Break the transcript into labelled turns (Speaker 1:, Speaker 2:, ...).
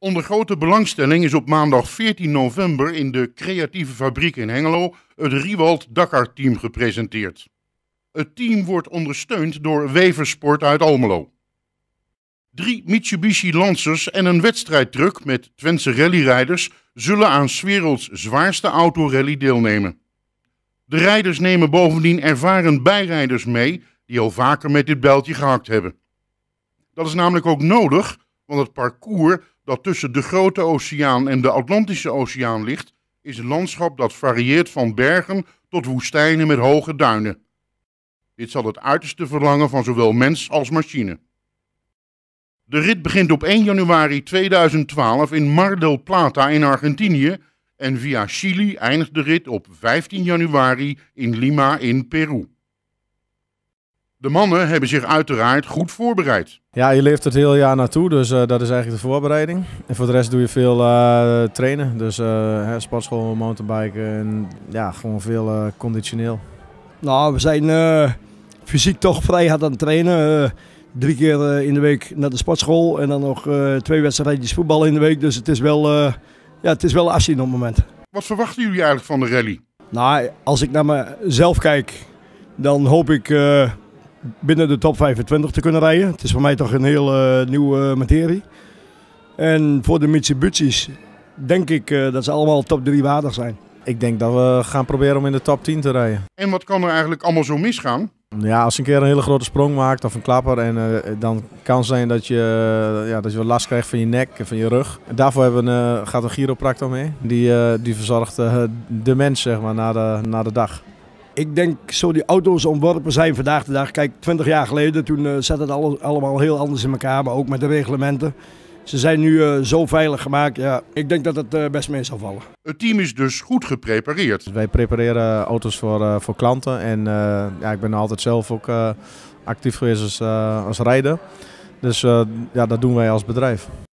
Speaker 1: Onder grote belangstelling is op maandag 14 november in de creatieve fabriek in Hengelo het Riewald Dakar team gepresenteerd. Het team wordt ondersteund door Weversport uit Almelo. Drie Mitsubishi Lancers en een wedstrijdtruck met Twentse rallyrijders zullen aan werelds zwaarste autorally deelnemen. De rijders nemen bovendien ervaren bijrijders mee die al vaker met dit bijltje gehakt hebben. Dat is namelijk ook nodig, want het parcours dat tussen de Grote Oceaan en de Atlantische Oceaan ligt, is een landschap dat varieert van bergen tot woestijnen met hoge duinen. Dit zal het uiterste verlangen van zowel mens als machine. De rit begint op 1 januari 2012 in Mar del Plata in Argentinië en via Chili eindigt de rit op 15 januari in Lima in Peru. De mannen hebben zich uiteraard goed voorbereid.
Speaker 2: Ja, je leeft het heel jaar naartoe, dus eh, dat is eigenlijk de voorbereiding. En voor de rest doe je veel eh, trainen, dus eh, sportschool, mountainbiken en
Speaker 3: ja, gewoon veel conditioneel. Nou, we zijn fysiek toch vrij hard aan het trainen. drie keer in de week naar de sportschool en dan nog twee wedstrijdjes voetbal in de week. Dus het is wel, ja, het is wel afzien op het moment.
Speaker 1: Wat verwachten jullie eigenlijk van de rally?
Speaker 3: Nou, als ik naar mezelf kijk, dan hoop ik binnen de top 25 te kunnen rijden. Het is voor mij toch een heel eh, nieuwe eh, materie. En voor de Mitsubishi's denk ik eh, dat ze allemaal top 3 waardig zijn. Ik denk dat we
Speaker 2: gaan proberen om in de top 10 te rijden.
Speaker 1: En wat kan er eigenlijk allemaal zo misgaan?
Speaker 2: Ja, als je een keer een hele grote sprong maakt of een klapper, en, dan kan het zijn dat je, ja, dat je last krijgt van je nek en van je rug. En daarvoor hebben, uh, gaat een chiropractor mee. Die, die verzorgt de mens zeg maar,
Speaker 3: na, de, na de dag ik denk zo die auto's ontworpen zijn vandaag de dag. Kijk, 20 jaar geleden toen eh, zat het allemaal heel anders in elkaar, maar ook met de reglementen. Ze zijn nu eh, zo veilig gemaakt, ja, ik denk dat het eh, best mee zal vallen.
Speaker 1: Het team is dus goed geprepareerd. Wij
Speaker 2: prepareren auto's voor, voor klanten en ja, ik ben altijd zelf ook actief geweest als, als rijder. Dus ja, dat doen wij als bedrijf.